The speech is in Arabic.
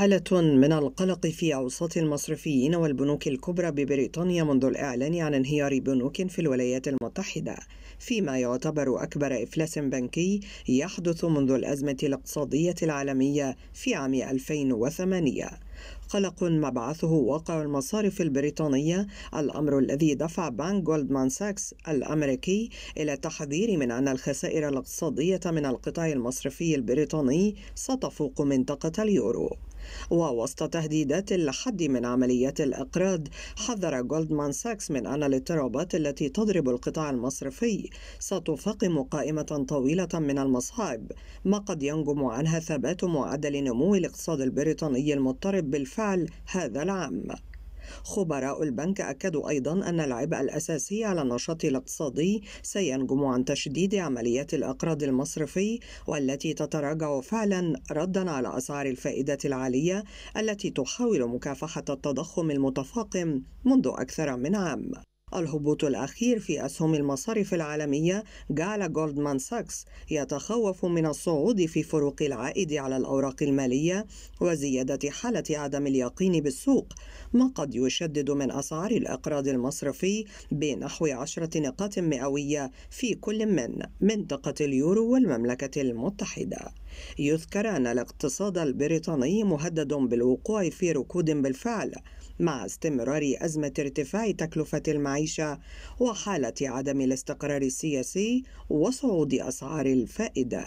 حالة من القلق في أوساط المصرفيين والبنوك الكبرى ببريطانيا منذ الإعلان عن انهيار بنوك في الولايات المتحدة، فيما يعتبر أكبر إفلاس بنكي يحدث منذ الأزمة الاقتصادية العالمية في عام 2008. قلق مبعثه واقع المصارف البريطانية الأمر الذي دفع بنك جولدمان ساكس الأمريكي إلى التحذير من أن الخسائر الاقتصادية من القطاع المصرفي البريطاني ستفوق منطقة اليورو ووسط تهديدات لحد من عمليات الإقراض حذر جولدمان ساكس من أن الاضطرابات التي تضرب القطاع المصرفي ستفاقم قائمة طويلة من المصاعب ما قد ينجم عنها ثبات معدل نمو الاقتصاد البريطاني المضطرب بالفعل هذا العام خبراء البنك أكدوا أيضا أن العبء الأساسي على النشاط الاقتصادي سينجم عن تشديد عمليات الإقراض المصرفي والتي تتراجع فعلا ردا على أسعار الفائدة العالية التي تحاول مكافحة التضخم المتفاقم منذ أكثر من عام الهبوط الأخير في أسهم المصارف العالمية جعل جولدمان ساكس يتخوف من الصعود في فروق العائد على الأوراق المالية وزيادة حالة عدم اليقين بالسوق ما قد يشدد من أسعار الأقراض المصرفي بنحو عشرة نقاط مئوية في كل من منطقة اليورو والمملكة المتحدة يذكر أن الاقتصاد البريطاني مهدد بالوقوع في ركود بالفعل مع استمرار أزمة ارتفاع تكلفة المعيشة وحالة عدم الاستقرار السياسي وصعود أسعار الفائدة